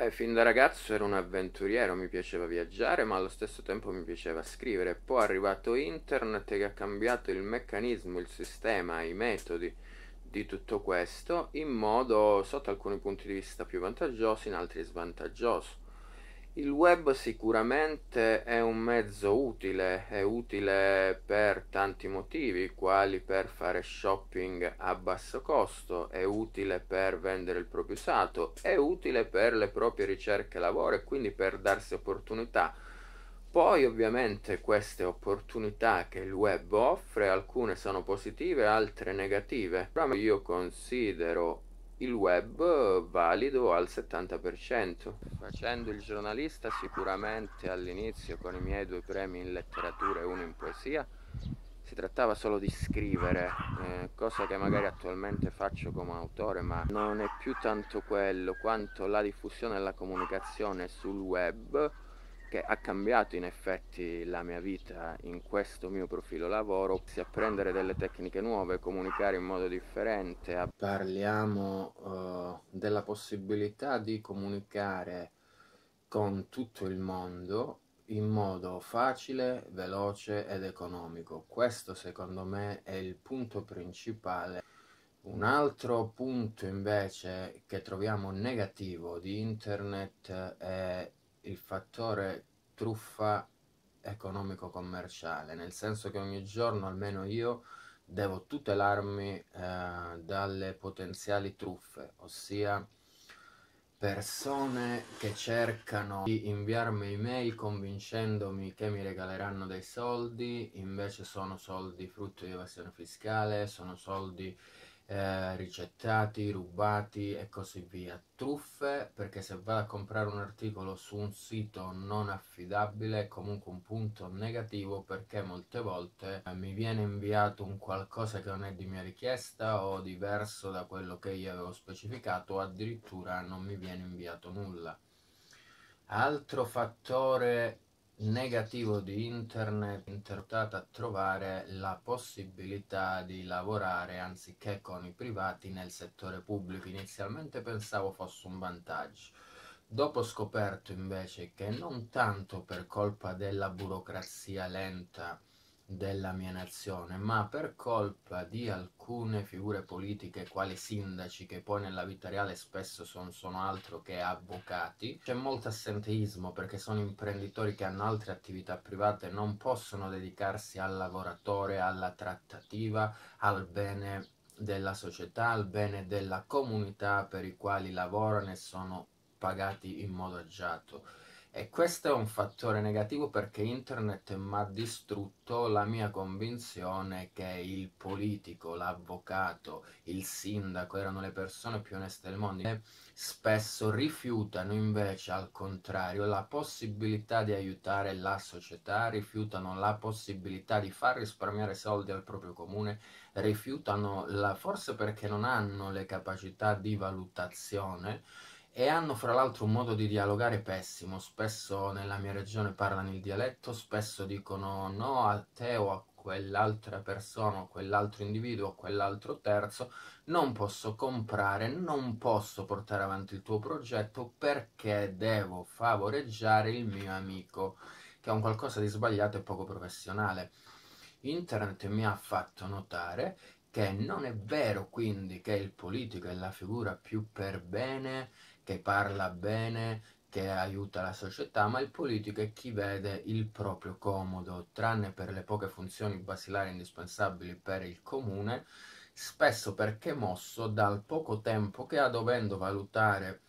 Eh, fin da ragazzo ero un avventuriero, mi piaceva viaggiare, ma allo stesso tempo mi piaceva scrivere. Poi è arrivato internet che ha cambiato il meccanismo, il sistema, i metodi di tutto questo in modo sotto alcuni punti di vista più vantaggioso, in altri svantaggioso. Il web sicuramente è un mezzo utile, è utile per tanti motivi, quali per fare shopping a basso costo, è utile per vendere il proprio usato, è utile per le proprie ricerche lavoro e quindi per darsi opportunità. Poi ovviamente queste opportunità che il web offre, alcune sono positive, altre negative, però io considero il web eh, valido al 70%. Facendo il giornalista sicuramente all'inizio con i miei due premi in letteratura e uno in poesia, si trattava solo di scrivere, eh, cosa che magari attualmente faccio come autore, ma non è più tanto quello quanto la diffusione e la comunicazione sul web che ha cambiato in effetti la mia vita in questo mio profilo lavoro, si apprendere delle tecniche nuove, comunicare in modo differente. Parliamo uh, della possibilità di comunicare con tutto il mondo in modo facile, veloce ed economico. Questo secondo me è il punto principale. Un altro punto invece che troviamo negativo di internet è il fattore truffa economico-commerciale, nel senso che ogni giorno, almeno io, devo tutelarmi eh, dalle potenziali truffe, ossia persone che cercano di inviarmi email convincendomi che mi regaleranno dei soldi, invece sono soldi frutto di evasione fiscale, sono soldi eh, ricettati, rubati e così via. Truffe perché se vado a comprare un articolo su un sito non affidabile è comunque un punto negativo perché molte volte eh, mi viene inviato un qualcosa che non è di mia richiesta o diverso da quello che io avevo specificato o addirittura non mi viene inviato nulla. Altro fattore negativo di internet interpretata a trovare la possibilità di lavorare anziché con i privati nel settore pubblico inizialmente pensavo fosse un vantaggio dopo ho scoperto invece che non tanto per colpa della burocrazia lenta della mia nazione, ma per colpa di alcune figure politiche quali sindaci, che poi nella vita reale spesso son, sono altro che avvocati, c'è molto assenteismo perché sono imprenditori che hanno altre attività private, non possono dedicarsi al lavoratore, alla trattativa, al bene della società, al bene della comunità per i quali lavorano e sono pagati in modo agiato e questo è un fattore negativo perché internet mi ha distrutto la mia convinzione che il politico, l'avvocato, il sindaco erano le persone più oneste del mondo e spesso rifiutano invece al contrario la possibilità di aiutare la società, rifiutano la possibilità di far risparmiare soldi al proprio comune, rifiutano la, forse perché non hanno le capacità di valutazione e hanno fra l'altro un modo di dialogare pessimo, spesso nella mia regione parlano il dialetto, spesso dicono no a te o a quell'altra persona, o quell'altro individuo, o quell'altro terzo, non posso comprare, non posso portare avanti il tuo progetto perché devo favoreggiare il mio amico, che è un qualcosa di sbagliato e poco professionale. Internet mi ha fatto notare che non è vero quindi che il politico è la figura più per bene che parla bene, che aiuta la società, ma il politico è chi vede il proprio comodo, tranne per le poche funzioni basilari indispensabili per il comune, spesso perché mosso dal poco tempo che ha dovendo valutare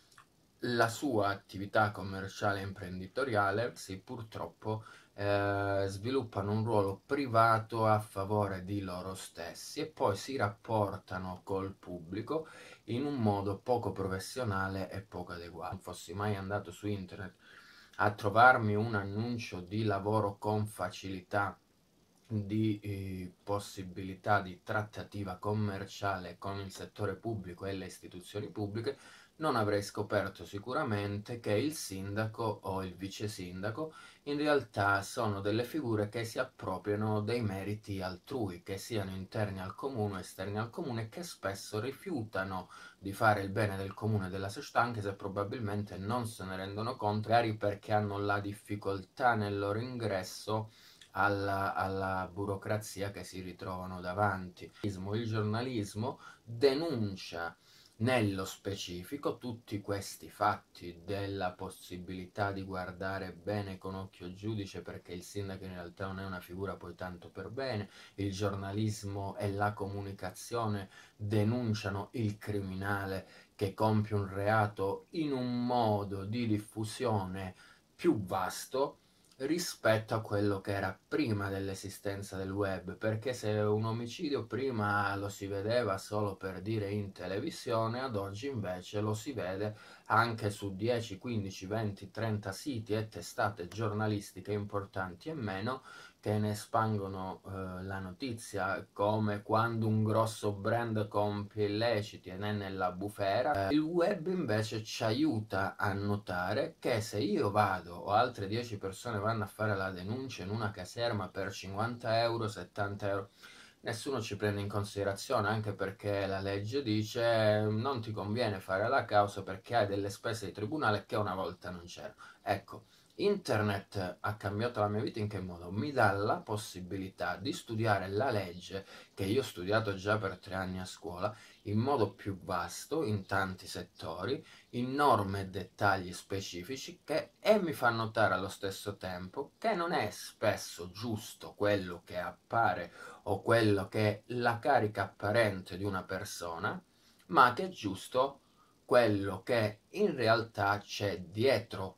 la sua attività commerciale e imprenditoriale, sì purtroppo eh, sviluppano un ruolo privato a favore di loro stessi e poi si rapportano col pubblico in un modo poco professionale e poco adeguato. Non fossi mai andato su internet a trovarmi un annuncio di lavoro con facilità di eh, possibilità di trattativa commerciale con il settore pubblico e le istituzioni pubbliche, non avrei scoperto sicuramente che il sindaco o il vice sindaco in realtà sono delle figure che si appropriano dei meriti altrui, che siano interni al comune o esterni al comune, che spesso rifiutano di fare il bene del comune e della società, anche se probabilmente non se ne rendono conto, magari perché hanno la difficoltà nel loro ingresso alla, alla, burocrazia che si ritrovano davanti. Il giornalismo denuncia nello specifico, tutti questi fatti della possibilità di guardare bene con occhio giudice perché il sindaco in realtà non è una figura poi tanto per bene, il giornalismo e la comunicazione denunciano il criminale che compie un reato in un modo di diffusione più vasto, rispetto a quello che era prima dell'esistenza del web, perché se un omicidio prima lo si vedeva solo per dire in televisione, ad oggi invece lo si vede anche su 10, 15, 20, 30 siti e testate giornalistiche importanti e meno che ne espangono eh, la notizia, come quando un grosso brand compie illeciti e ne è nella bufera. Eh, il web invece ci aiuta a notare che se io vado o altre 10 persone vanno a fare la denuncia in una caserma per 50 euro, 70 euro, nessuno ci prende in considerazione, anche perché la legge dice eh, non ti conviene fare la causa perché hai delle spese di tribunale che una volta non c'erano. Ecco Internet ha cambiato la mia vita in che modo? Mi dà la possibilità di studiare la legge che io ho studiato già per tre anni a scuola in modo più vasto, in tanti settori, in norme e dettagli specifici che e mi fa notare allo stesso tempo che non è spesso giusto quello che appare o quello che è la carica apparente di una persona, ma che è giusto quello che in realtà c'è dietro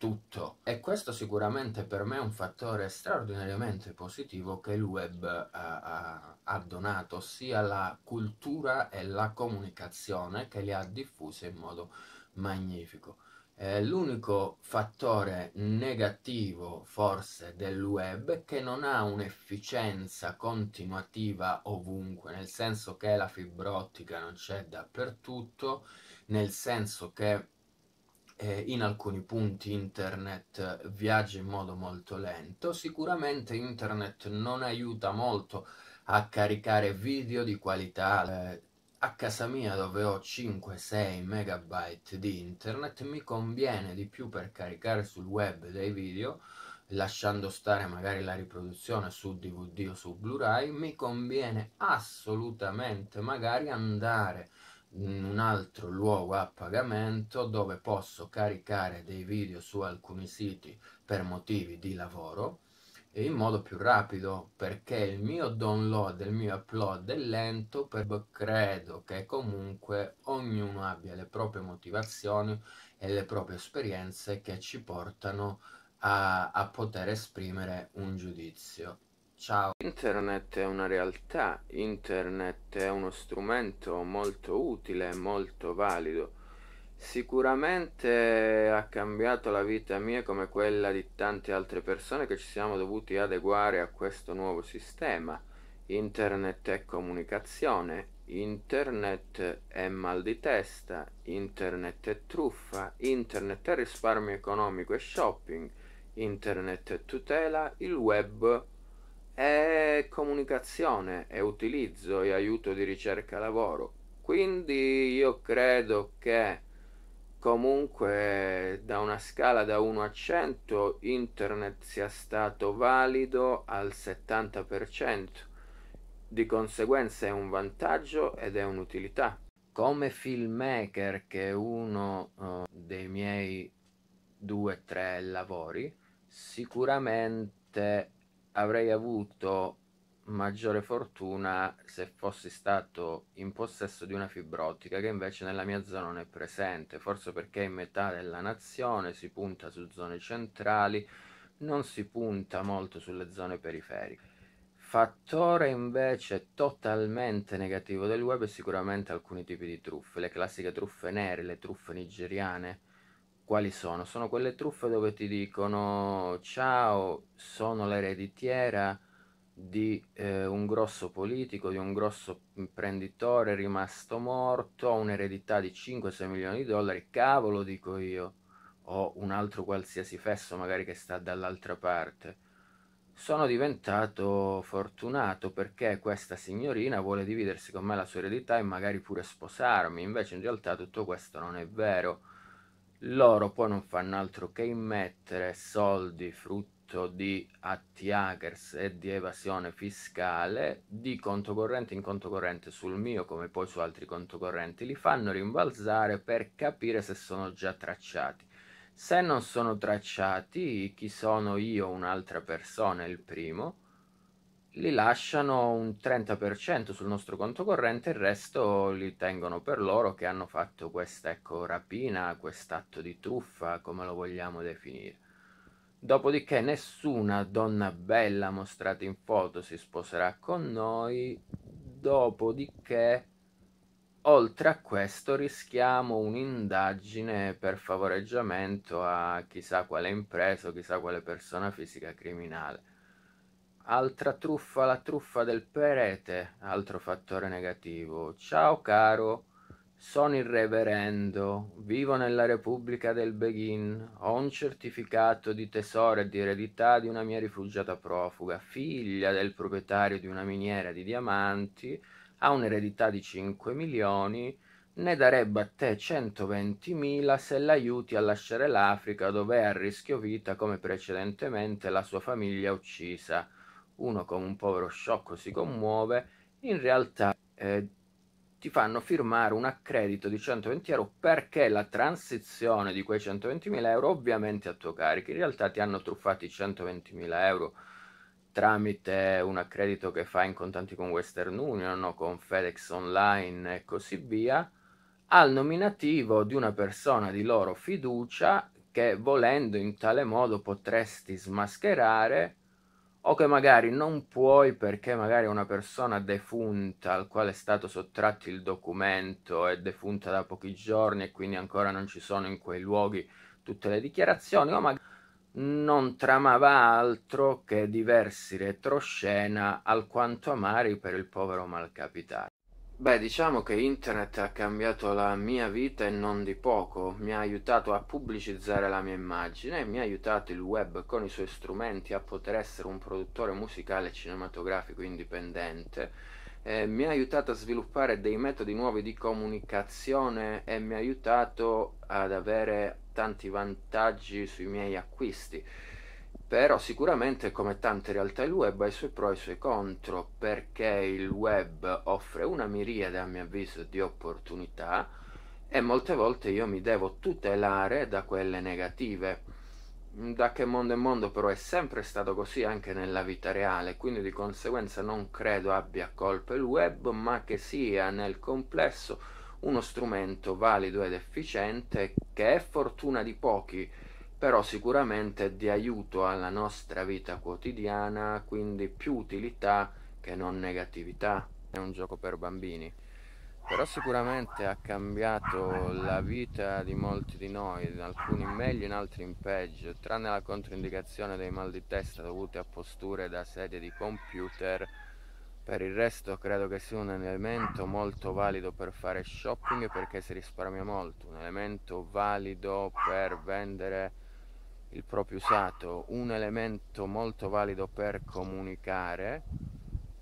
tutto. E questo sicuramente per me è un fattore straordinariamente positivo che il web eh, ha, ha donato, ossia la cultura e la comunicazione che le ha diffuse in modo magnifico. Eh, l'unico fattore negativo forse del web è che non ha un'efficienza continuativa ovunque, nel senso che la fibra ottica non c'è dappertutto, nel senso che eh, in alcuni punti internet viaggia in modo molto lento. Sicuramente internet non aiuta molto a caricare video di qualità. Eh, a casa mia dove ho 5-6 megabyte di internet mi conviene di più per caricare sul web dei video lasciando stare magari la riproduzione su DVD o su Blu-ray mi conviene assolutamente magari andare in un altro luogo a pagamento dove posso caricare dei video su alcuni siti per motivi di lavoro e in modo più rapido perché il mio download e il mio upload è lento però credo che comunque ognuno abbia le proprie motivazioni e le proprie esperienze che ci portano a, a poter esprimere un giudizio Ciao. Internet è una realtà, internet è uno strumento molto utile, molto valido. Sicuramente ha cambiato la vita mia come quella di tante altre persone che ci siamo dovuti adeguare a questo nuovo sistema. Internet è comunicazione, internet è mal di testa, internet è truffa, internet è risparmio economico e shopping, internet è tutela, il web è è comunicazione, è utilizzo e aiuto di ricerca lavoro. Quindi io credo che comunque da una scala da 1 a 100 internet sia stato valido al 70%. Di conseguenza è un vantaggio ed è un'utilità. Come filmmaker, che è uno uh, dei miei due o tre lavori, sicuramente avrei avuto maggiore fortuna se fossi stato in possesso di una fibra ottica che invece nella mia zona non è presente, forse perché in metà della nazione si punta su zone centrali, non si punta molto sulle zone periferiche. Fattore invece totalmente negativo del web è sicuramente alcuni tipi di truffe, le classiche truffe nere, le truffe nigeriane, quali sono? Sono quelle truffe dove ti dicono ciao, sono l'ereditiera di eh, un grosso politico, di un grosso imprenditore rimasto morto, ho un'eredità di 5-6 milioni di dollari, cavolo dico io, o un altro qualsiasi fesso magari che sta dall'altra parte. Sono diventato fortunato perché questa signorina vuole dividersi con me la sua eredità e magari pure sposarmi, invece in realtà tutto questo non è vero loro poi non fanno altro che immettere soldi frutto di atti hackers e di evasione fiscale di conto corrente in conto corrente sul mio come poi su altri conto correnti li fanno rimbalzare per capire se sono già tracciati se non sono tracciati chi sono io un'altra persona il primo li lasciano un 30% sul nostro conto corrente, il resto li tengono per loro che hanno fatto questa ecco, rapina, quest'atto di truffa, come lo vogliamo definire. Dopodiché nessuna donna bella mostrata in foto si sposerà con noi, dopodiché oltre a questo rischiamo un'indagine per favoreggiamento a chissà quale impresa o chissà quale persona fisica criminale Altra truffa, la truffa del prete, altro fattore negativo. Ciao caro, sono il reverendo, vivo nella Repubblica del Beghin, ho un certificato di tesoro e di eredità di una mia rifugiata profuga, figlia del proprietario di una miniera di diamanti, ha un'eredità di 5 milioni, ne darebbe a te 120.000 se l'aiuti a lasciare l'Africa dove è a rischio vita come precedentemente la sua famiglia uccisa uno come un povero sciocco si commuove, in realtà eh, ti fanno firmare un accredito di 120 euro perché la transizione di quei 120.000 euro ovviamente a tuo carico. In realtà ti hanno truffati 120.000 euro tramite un accredito che fai in contanti con Western Union o con FedEx Online e così via al nominativo di una persona di loro fiducia che volendo in tale modo potresti smascherare o che magari non puoi perché magari una persona defunta al quale è stato sottratto il documento è defunta da pochi giorni e quindi ancora non ci sono in quei luoghi tutte le dichiarazioni o magari non tramava altro che diversi retroscena alquanto amari per il povero malcapitato. Beh, diciamo che internet ha cambiato la mia vita e non di poco, mi ha aiutato a pubblicizzare la mia immagine, mi ha aiutato il web con i suoi strumenti a poter essere un produttore musicale e cinematografico indipendente, eh, mi ha aiutato a sviluppare dei metodi nuovi di comunicazione e mi ha aiutato ad avere tanti vantaggi sui miei acquisti però sicuramente come tante realtà il web ha i suoi pro e i suoi contro perché il web offre una miriade a mio avviso di opportunità e molte volte io mi devo tutelare da quelle negative da che mondo è mondo però è sempre stato così anche nella vita reale quindi di conseguenza non credo abbia colpa il web ma che sia nel complesso uno strumento valido ed efficiente che è fortuna di pochi però sicuramente è di aiuto alla nostra vita quotidiana, quindi più utilità che non negatività. È un gioco per bambini, però sicuramente ha cambiato la vita di molti di noi, in alcuni in meglio, in altri in peggio, tranne la controindicazione dei mal di testa dovuti a posture da sedie di computer. Per il resto credo che sia un elemento molto valido per fare shopping perché si risparmia molto, un elemento valido per vendere il proprio usato un elemento molto valido per comunicare,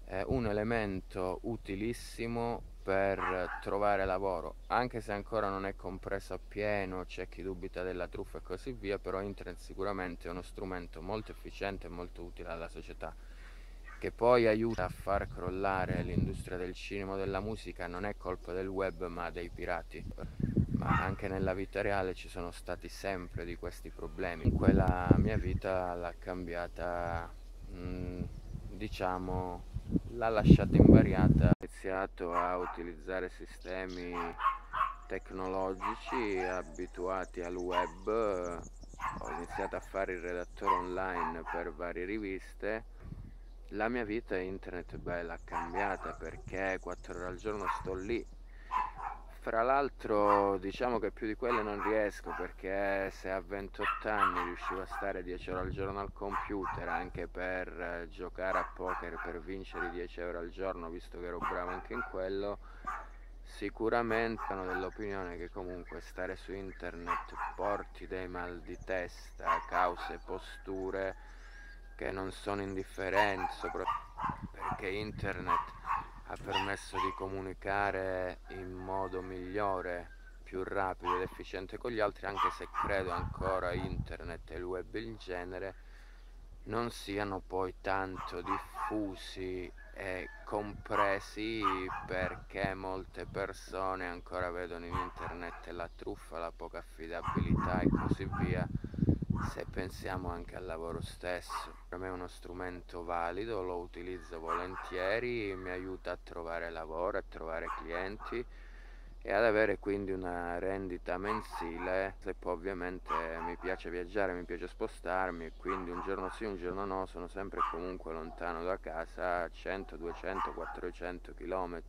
eh, un elemento utilissimo per trovare lavoro, anche se ancora non è compreso appieno, c'è chi dubita della truffa e così via, però internet sicuramente è uno strumento molto efficiente e molto utile alla società che poi aiuta a far crollare l'industria del cinema o della musica non è colpa del web ma dei pirati ma anche nella vita reale ci sono stati sempre di questi problemi. Comunque la mia vita l'ha cambiata, mm, diciamo, l'ha lasciata invariata. Ho iniziato a utilizzare sistemi tecnologici abituati al web, ho iniziato a fare il redattore online per varie riviste. La mia vita internet l'ha cambiata perché 4 ore al giorno sto lì fra l'altro diciamo che più di quelle non riesco perché se a 28 anni riuscivo a stare 10 ore al giorno al computer anche per eh, giocare a poker per vincere i 10 euro al giorno visto che ero bravo anche in quello sicuramente sono dell'opinione che comunque stare su internet porti dei mal di testa cause posture che non sono indifferenti soprattutto perché internet ha permesso di comunicare in modo migliore, più rapido ed efficiente con gli altri, anche se credo ancora internet e il web in genere non siano poi tanto diffusi e compresi perché molte persone ancora vedono in internet la truffa, la poca affidabilità e così via se pensiamo anche al lavoro stesso. Per me è uno strumento valido, lo utilizzo volentieri, mi aiuta a trovare lavoro, a trovare clienti e ad avere quindi una rendita mensile se poi ovviamente mi piace viaggiare, mi piace spostarmi quindi un giorno sì, un giorno no sono sempre comunque lontano da casa 100, 200, 400 km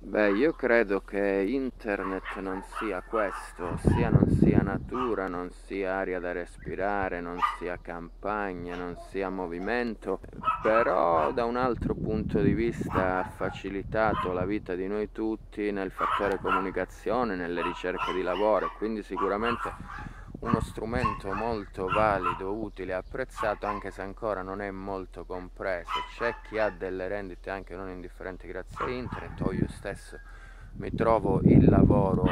Beh, io credo che internet non sia questo, ossia non sia natura, non sia aria da respirare, non sia campagna, non sia movimento, però da un altro punto di vista ha facilitato la vita di noi tutti nel fattore comunicazione, nelle ricerche di lavoro, quindi sicuramente uno strumento molto valido, utile, apprezzato anche se ancora non è molto compreso. C'è chi ha delle rendite anche non indifferenti grazie a internet o io stesso mi trovo il lavoro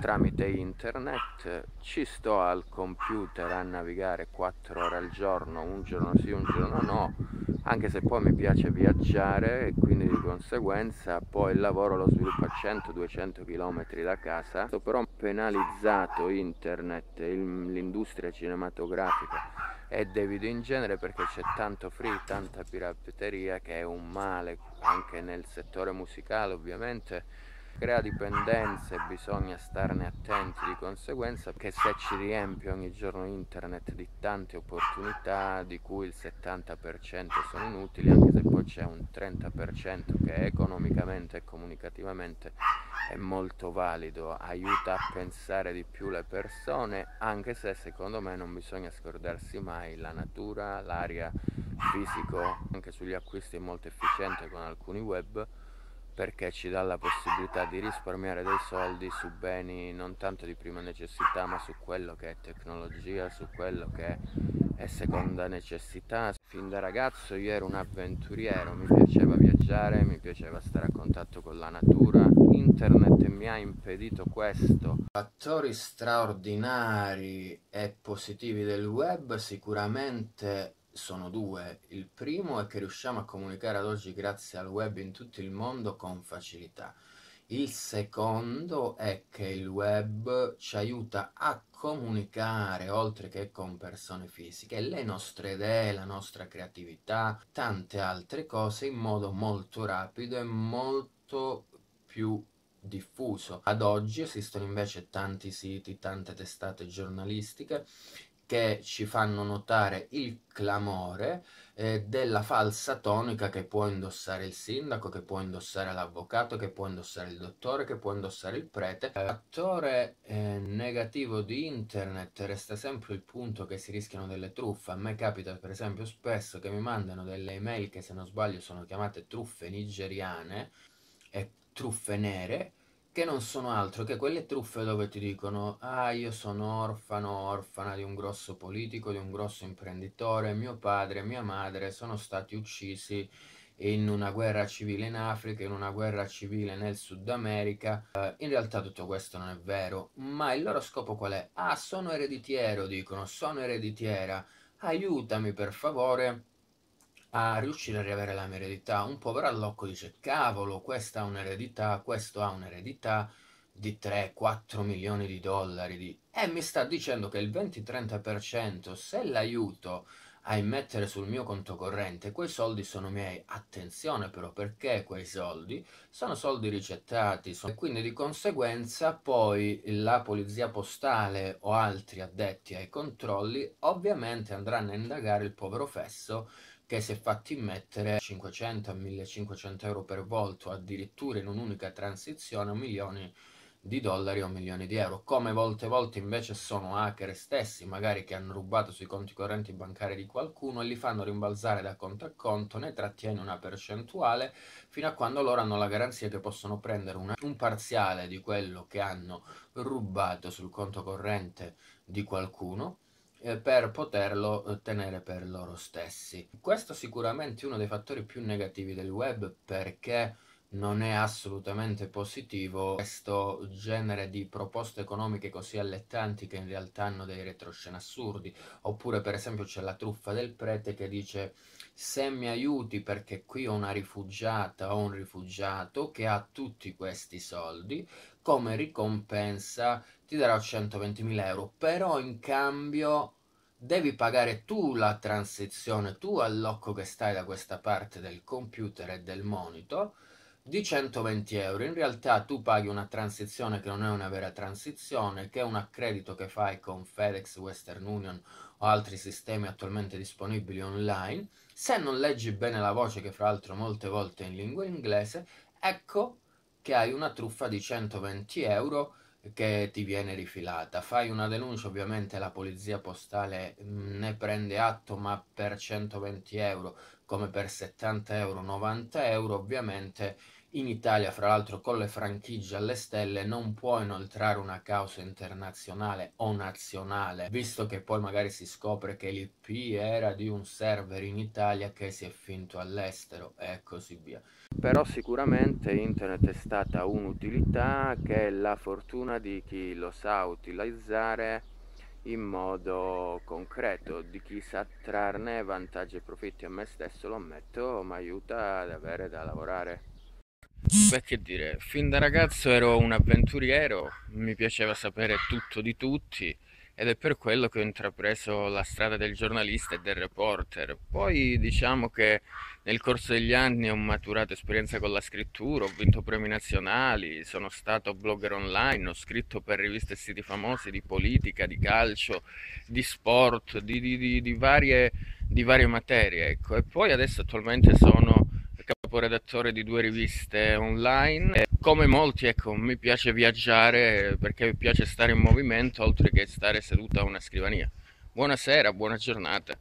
tramite internet, ci sto al computer a navigare 4 ore al giorno, un giorno sì, un giorno no, anche se poi mi piace viaggiare e quindi di conseguenza poi il lavoro lo sviluppo a 100-200 km da casa, sto però penalizzato internet, l'industria cinematografica e David in genere perché c'è tanto free, tanta pirateria che è un male anche nel settore musicale ovviamente crea dipendenze, bisogna starne attenti di conseguenza che se ci riempie ogni giorno internet di tante opportunità di cui il 70% sono inutili anche se poi c'è un 30% che economicamente e comunicativamente è molto valido, aiuta a pensare di più le persone anche se secondo me non bisogna scordarsi mai la natura, l'aria, il fisico, anche sugli acquisti è molto efficiente con alcuni web perché ci dà la possibilità di risparmiare dei soldi su beni non tanto di prima necessità ma su quello che è tecnologia, su quello che è seconda necessità. Fin da ragazzo io ero un avventuriero, mi piaceva viaggiare, mi piaceva stare a contatto con la natura, internet mi ha impedito questo. Fattori straordinari e positivi del web sicuramente sono due. Il primo è che riusciamo a comunicare ad oggi grazie al web in tutto il mondo con facilità. Il secondo è che il web ci aiuta a comunicare oltre che con persone fisiche le nostre idee, la nostra creatività, tante altre cose in modo molto rapido e molto più diffuso. Ad oggi esistono invece tanti siti, tante testate giornalistiche che ci fanno notare il clamore eh, della falsa tonica che può indossare il sindaco, che può indossare l'avvocato, che può indossare il dottore, che può indossare il prete. L'attore eh, eh, negativo di internet resta sempre il punto che si rischiano delle truffe. A me capita per esempio spesso che mi mandano delle email che se non sbaglio sono chiamate truffe nigeriane e truffe nere che non sono altro che quelle truffe dove ti dicono ah io sono orfano, orfana di un grosso politico, di un grosso imprenditore, mio padre e mia madre sono stati uccisi in una guerra civile in Africa, in una guerra civile nel Sud America. Eh, in realtà tutto questo non è vero, ma il loro scopo qual è? Ah sono ereditiero, dicono, sono ereditiera, aiutami per favore a riuscire a riavere la mia eredità. Un povero allocco dice, cavolo, questa ha un'eredità, questo ha un'eredità di 3-4 milioni di dollari. Di... E mi sta dicendo che il 20-30% se l'aiuto a immettere sul mio conto corrente, quei soldi sono miei. Attenzione però perché quei soldi sono soldi ricettati sono... e quindi di conseguenza poi la polizia postale o altri addetti ai controlli ovviamente andranno a indagare il povero fesso che si è fatto immettere 500 a 1500 euro per volto, addirittura in un'unica transizione a milioni di dollari o milioni di euro, come molte volte invece sono hacker stessi, magari che hanno rubato sui conti correnti bancari di qualcuno e li fanno rimbalzare da conto a conto, ne trattiene una percentuale fino a quando loro hanno la garanzia che possono prendere una, un parziale di quello che hanno rubato sul conto corrente di qualcuno eh, per poterlo eh, tenere per loro stessi. Questo sicuramente è uno dei fattori più negativi del web perché non è assolutamente positivo questo genere di proposte economiche così allettanti che in realtà hanno dei retroscena assurdi. Oppure per esempio c'è la truffa del prete che dice se mi aiuti perché qui ho una rifugiata o un rifugiato che ha tutti questi soldi, come ricompensa ti darò 120.000 euro, però in cambio devi pagare tu la transizione, tu all'occo che stai da questa parte del computer e del monitor, di 120 euro. In realtà tu paghi una transizione che non è una vera transizione, che è un accredito che fai con FedEx, Western Union o altri sistemi attualmente disponibili online. Se non leggi bene la voce, che fra l'altro molte volte è in lingua inglese, ecco che hai una truffa di 120 euro che ti viene rifilata. Fai una denuncia, ovviamente la polizia postale mm, ne prende atto, ma per 120 euro, come per 70 euro, 90 euro, ovviamente in Italia, fra l'altro, con le franchigie alle stelle non può inoltrare una causa internazionale o nazionale, visto che poi magari si scopre che l'IP era di un server in Italia che si è finto all'estero e così via. Però sicuramente internet è stata un'utilità che è la fortuna di chi lo sa utilizzare in modo concreto di chi sa trarne vantaggi e profitti a me stesso lo ammetto mi aiuta ad avere da lavorare Beh, che dire, fin da ragazzo ero un avventuriero, mi piaceva sapere tutto di tutti ed è per quello che ho intrapreso la strada del giornalista e del reporter. Poi diciamo che nel corso degli anni ho maturato esperienza con la scrittura, ho vinto premi nazionali, sono stato blogger online, ho scritto per riviste e siti famosi di politica, di calcio, di sport, di, di, di, di varie, varie, materie. Ecco. E poi adesso attualmente sono caporedattore di due riviste online. E come molti, ecco, mi piace viaggiare perché mi piace stare in movimento oltre che stare seduto a una scrivania. Buonasera, buona giornata.